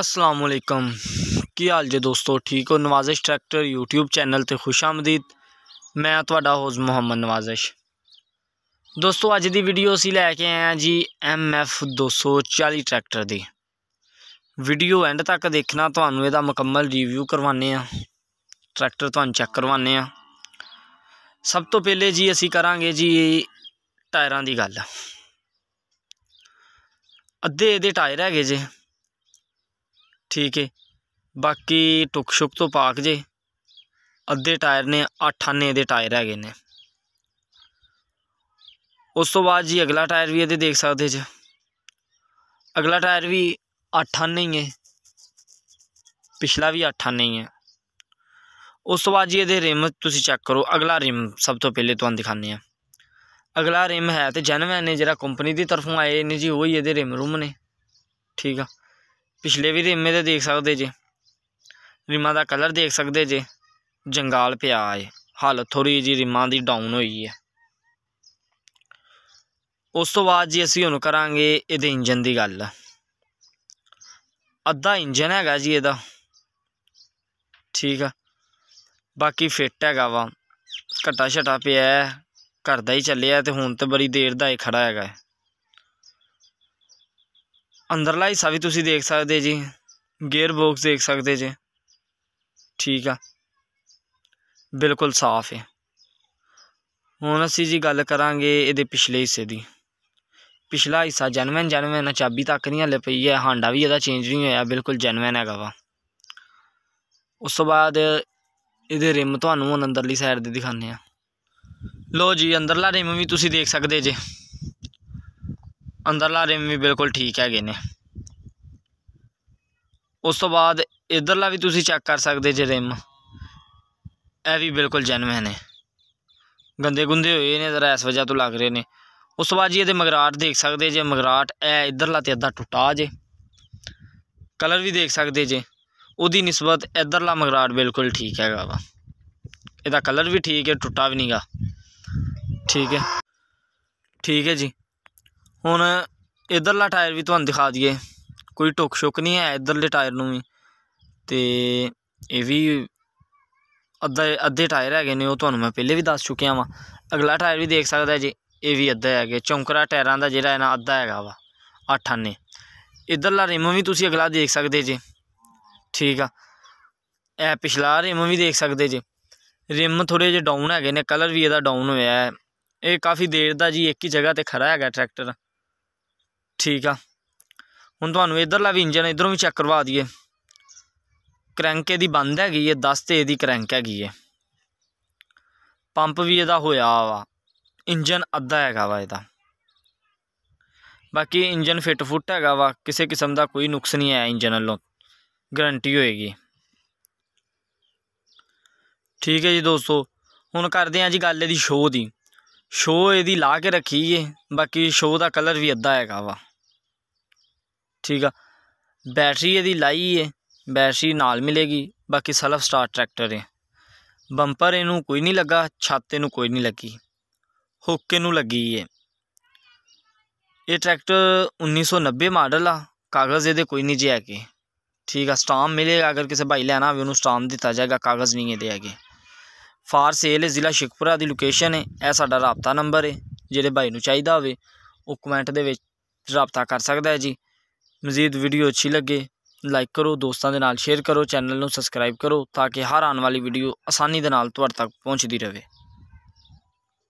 ਅਸਲਾਮੁਅਲੈਕਮ ਕੀ ਹਾਲ ਜੀ ਦੋਸਤੋ ਠੀਕ ਹੋ ਨਵਾਜ਼ਿਸ਼ ਟਰੈਕਟਰ YouTube ਚੈਨਲ ਤੇ ਖੁਸ਼ ਆਮਦੀਦ ਮੈਂ ਤੁਹਾਡਾ ਹੋਸ ਮੁਹੰਮਦ ਨਵਾਜ਼ਿਸ਼ ਦੋਸਤੋ ਅੱਜ ਦੀ ਵੀਡੀਓ ਅਸੀਂ ਲੈ ਕੇ ਆਏ ਆ ਜੀ MF 240 ਟਰੈਕਟਰ ਦੀ ਵੀਡੀਓ ਐਂਡ ਤੱਕ ਦੇਖਣਾ ਤੁਹਾਨੂੰ ਇਹਦਾ ਮੁਕੰਮਲ ਰਿਵਿਊ ਕਰਵਾਉਣੇ ਆ ਟਰੈਕਟਰ ਤੁਹਾਨੂੰ ਚੈੱਕ ਕਰਵਾਉਣੇ ਆ ਸਭ ਤੋਂ ਪਹਿਲੇ ਜੀ ਅਸੀਂ ਕਰਾਂਗੇ ਜੀ ਟਾਇਰਾਂ ਦੀ ਗੱਲ ਅੱਧੇ ਇਹਦੇ ਟਾਇਰ ਹੈਗੇ ਜੇ ਠੀਕ ਹੈ ਬਾਕੀ ਟੁਕ ਸ਼ੁਕ ਤੋਂ ਪਾਕ ਜੇ ਅੱਧੇ ਟਾਇਰ ਨੇ 8 ਆਨੇ ਦੇ ਟਾਇਰ ਹੈਗੇ ਨੇ ਉਸ ਤੋਂ ਬਾਅਦ ਜੀ ਅਗਲਾ ਟਾਇਰ ਵੀ ਇਹਦੇ ਦੇਖ ਸਕਦੇ ਜੀ ਅਗਲਾ ਟਾਇਰ ਵੀ 8 ਆਨੇ ਹੀ ਹੈ ਪਿਛਲਾ ਵੀ 8 ਆਨੇ ਹੀ ਹੈ ਉਸ ਤੋਂ ਬਾਅਦ ਜੀ ਇਹਦੇ ਰਿਮ ਤੁਸੀਂ ਚੈੱਕ ਕਰੋ ਅਗਲਾ ਰਿਮ ਸਭ ਤੋਂ ਪਹਿਲੇ ਤੁਹਾਨੂੰ ਦਿਖਾਣੇ ਆ ਅਗਲਾ ਰਿਮ ਹੈ ਤੇ ਜਨਵੈਨ ਨੇ ਜਿਹੜਾ ਕੰਪਨੀ ਦੀ ਤਰਫੋਂ ਆਏ ਨੇ ਜੀ ਹੀ ਇਹਦੇ ਰਿਮ ਰੂਮ ਨੇ ਠੀਕ ਆ ਪਿਛਲੇ ਵੀ ਰਿਮੇ ਦੇ ਦੇਖ ਸਕਦੇ ਜੇ ਰਿਮਾਂ ਦਾ ਕਲਰ ਦੇਖ ਸਕਦੇ ਜੇ ਜੰਗਾਲ ਪਿਆ ਹੈ ਹਾਲ ਥੋੜੀ ਜੀ ਰਿਮਾਂ ਦੀ ਡਾਊਨ ਹੋਈ ਹੈ ਉਸ ਤੋਂ ਬਾਅਦ ਜੀ ਅਸੀਂ ਹੁਣ ਕਰਾਂਗੇ ਇਹਦੇ ਇੰਜਨ ਦੀ ਗੱਲ ਅੱਧਾ ਇੰਜਨ ਹੈਗਾ ਜੀ ਇਹਦਾ ਠੀਕ ਆ ਬਾਕੀ ਫਿੱਟ ਹੈਗਾ ਵਾ ਘਟਾ ਛਟਾ ਪਿਆ ਹੈ ਕਰਦਾ ਹੀ ਚੱਲਿਆ ਤੇ ਹੁਣ ਤੇ ਬੜੀ ਦੇਰ ਦਾ ਹੀ ਖੜਾ ਹੈਗਾ ਅੰਦਰਲਾ ਹਿੱਸਾ ਵੀ ਤੁਸੀਂ ਦੇਖ ਸਕਦੇ ਜੀ ਗੇਅਰ ਬਾਕਸ ਦੇਖ ਸਕਦੇ ਜੀ ਠੀਕ ਆ ਬਿਲਕੁਲ ਸਾਫ਼ ਹੈ ਹੁਣ ਅਸੀਂ ਜੀ ਗੱਲ ਕਰਾਂਗੇ ਇਹਦੇ ਪਿਛਲੇ ਹਿੱਸੇ ਦੀ ਪਿਛਲਾ ਹਿੱਸਾ ਜਨਵਨ ਜਨਵਨ ਚਾਬੀ ਤੱਕ ਨਹੀਂ ਹਲੇ ਪਈ ਹੈ ਹਾਂਡਾ ਵੀ ਇਹਦਾ ਚੇਂਜ ਨਹੀਂ ਹੋਇਆ ਬਿਲਕੁਲ ਜਨਵਨ ਹੈਗਾ ਵਾ ਉਸ ਤੋਂ ਬਾਅਦ ਇਹਦੇ ਰਿਮ ਤੁਹਾਨੂੰ ਹੁਣ ਅੰਦਰਲੀ ਸਾਈਡ ਦੇ ਦਿਖਾਉਂਦੇ ਆ ਲੋ ਜੀ ਅੰਦਰਲਾ ਰਿਮ ਵੀ ਤੁਸੀਂ ਦੇਖ ਸਕਦੇ ਜੇ ਅੰਦਰਲਾ ਰਿਮ ਵੀ ਬਿਲਕੁਲ ਠੀਕ ਹੈਗੇ ਨੇ ਉਸ ਤੋਂ ਬਾਅਦ ਇਧਰਲਾ ਵੀ ਤੁਸੀਂ ਚੈੱਕ ਕਰ ਸਕਦੇ ਜੇ ਰਿਮ ਇਹ ਵੀ ਬਿਲਕੁਲ ਜੈਨੂਇਨ ਨੇ ਗੰਦੇ ਗੁੰਦੇ ਹੋਏ ਨੇ ਜ਼ਰਾ ਇਸ ਵਜ੍ਹਾ ਤੋਂ ਲੱਗ ਰਹੇ ਨੇ ਉਸ ਤੋਂ ਬਾਅਦ ਜੀ ਇਹਦੇ ਮਗਰਾਟ ਦੇਖ ਸਕਦੇ ਜੇ ਮਗਰਾਟ ਇਹ ਇਧਰਲਾ ਤੇ ਅੱਧਾ ਟੁੱਟਾ ਜੇ ਕਲਰ ਵੀ ਦੇਖ ਸਕਦੇ ਜੇ ਉਹਦੀ ਨਿਸਬਤ ਇਧਰਲਾ ਮਗਰਾਟ ਬਿਲਕੁਲ ਠੀਕ ਹੈਗਾ ਵਾ ਇਹਦਾ ਕਲਰ ਵੀ ਠੀਕ ਹੈ ਟੁੱਟਾ ਵੀ ਨਹੀਂਗਾ ਠੀਕ ਹੈ ਠੀਕ ਹੈ ਜੀ ਹੁਣ ਇਧਰਲਾ ਟਾਇਰ ਵੀ ਤੁਹਾਨੂੰ ਦਿਖਾ ਦਈਏ ਕੋਈ ਟੁੱਕ ਸ਼ੁੱਕ ਨਹੀਂ ਹੈ ਇਧਰਲੇ ਟਾਇਰ ਨੂੰ ਵੀ ਤੇ ਇਹ ਵੀ ਅੱਧਾ ਅੱਧੇ ਟਾਇਰ ਹੈਗੇ ਨੇ ਉਹ ਤੁਹਾਨੂੰ ਮੈਂ ਪਹਿਲੇ ਵੀ ਦੱਸ ਚੁੱਕਿਆ ਵਾਂ ਅਗਲਾ ਟਾਇਰ ਵੀ ਦੇਖ ਸਕਦਾ ਜੀ ਇਹ ਵੀ ਅੱਧਾ ਹੈਗੇ ਚੌਂਕਰਾ ਟਾਇਰਾਂ ਦਾ ਜਿਹੜਾ ਹੈ ਨਾ ਅੱਧਾ ਹੈਗਾ ਵਾ ਅੱਠ ਆਨੇ ਇਧਰਲਾ ਰਿਮ ਵੀ ਤੁਸੀਂ ਅਗਲਾ ਦੇਖ ਸਕਦੇ ਜੀ ਠੀਕ ਆ ਇਹ ਪਿਛਲਾ ਰਿਮ ਵੀ ਦੇਖ ਸਕਦੇ ਜੀ ਰਿਮ ਥੋੜੇ ਜਿਹਾ ਡਾਊਨ ਹੈਗੇ ਨੇ ਕਲਰ ਵੀ ਇਹਦਾ ਡਾਊਨ ਹੋਇਆ ਹੈ ਇਹ ਕਾਫੀ ਦੇਰ ਦਾ ਜੀ ਇੱਕ ਹੀ ਜਗ੍ਹਾ ਤੇ ਖੜਾ ਹੈਗਾ ਟਰੈਕਟਰ ਠੀਕ ਆ ਹੁਣ ਤੁਹਾਨੂੰ ਇਧਰਲਾ ਵੀ ਇੰਜਨ ਇਧਰੋਂ ਵੀ ਚੈੱਕ ਕਰਵਾ ਦਈਏ ਕ੍ਰੈਂਕ ਇਹਦੀ ਬੰਦ ਹੈਗੀ ਹੈ 10 ਤੇ ਇਹਦੀ ਕ੍ਰੈਂਕ ਹੈਗੀ ਹੈ ਪੰਪ ਵੀ ਇਹਦਾ ਹੋਇਆ ਵਾ ਇੰਜਨ ਅੱਧਾ ਹੈਗਾ ਵਾ ਇਹਦਾ ਬਾਕੀ ਇੰਜਨ ਫਿੱਟ ਫੁੱਟ ਹੈਗਾ ਵਾ ਕਿਸੇ ਕਿਸਮ ਦਾ ਕੋਈ ਨੁਕਸ ਨਹੀਂ ਆਇਆ ਇੰਜਨ ਵੱਲੋਂ ਗਾਰੰਟੀ ਹੋਏਗੀ ਠੀਕ ਹੈ ਜੀ ਦੋਸਤੋ ਹੁਣ ਕਰਦੇ ਆਂ ਜੀ ਗੱਲ ਇਹਦੀ ਸ਼ੋਅ ਦੀ ਸ਼ੋ ਇਹਦੀ ਲਾ ਕੇ ਰੱਖੀ ਏ ਬਾਕੀ ਸ਼ੋ ਦਾ ਕਲਰ ਵੀ ਅੱਧਾ ਹੈਗਾ ਵਾ ਠੀਕ ਆ ਬੈਟਰੀ ਇਹਦੀ ਲਾਈ ਏ ਬੈਟਰੀ ਨਾਲ ਮਿਲੇਗੀ ਬਾਕੀ ਸਲਫ ਸਟਾਰ ਟਰੈਕਟਰ ਏ ਬੰਪਰ ਇਹਨੂੰ ਕੋਈ ਨਹੀਂ ਲੱਗਾ ਛੱਤ ਇਹਨੂੰ ਕੋਈ ਨਹੀਂ ਲੱਗੀ ਹੁੱਕ ਇਹਨੂੰ ਲੱਗੀ ਏ ਇਹ ਟਰੈਕਟਰ 1990 ਮਾਡਲ ਆ ਕਾਗਜ਼ ਇਹਦੇ ਕੋਈ ਨਹੀਂ ਜੇ ਕੇ ਠੀਕ ਆ ਸਟਾਮ ਮਿਲੇਗਾ ਅਗਰ ਕਿਸੇ ਭਾਈ ਲੈਣਾ ਹੋਵੇ ਉਹਨੂੰ ਸਟਾਮ ਦਿੱਤਾ ਜਾਏਗਾ ਕਾਗਜ਼ ਨਹੀਂ ਇਹਦੇ ਹੈਗੇ ਫਾਰ ਸੇਲ ਹੈ ਜ਼ਿਲ੍ਹਾ ਸ਼ਿਕਪੁਰਾ ਦੀ ਲੋਕੇਸ਼ਨ ਹੈ ਇਹ ਸਾਡਾ ਰਾਬਤਾ ਨੰਬਰ ਹੈ ਜਿਹੜੇ ਭਾਈ ਨੂੰ ਚਾਹੀਦਾ ਹੋਵੇ ਉਹ ਕਮੈਂਟ ਦੇ ਵਿੱਚ ਰਾਬਤਾ ਕਰ ਸਕਦਾ ਹੈ ਜੀ ਮਜ਼ੀਦ ਵੀਡੀਓ ਅੱਛੀ ਲੱਗੇ ਲਾਈਕ ਕਰੋ ਦੋਸਤਾਂ ਦੇ ਨਾਲ ਸ਼ੇਅਰ ਕਰੋ ਚੈਨਲ ਨੂੰ ਸਬਸਕ੍ਰਾਈਬ ਕਰੋ ਤਾਂ ਕਿ ਹਰ ਆਉਣ ਵਾਲੀ ਵੀਡੀਓ ਆਸਾਨੀ ਦੇ ਨਾਲ ਤੁਹਾਡੇ ਤੱਕ ਪਹੁੰਚਦੀ ਰਹੇ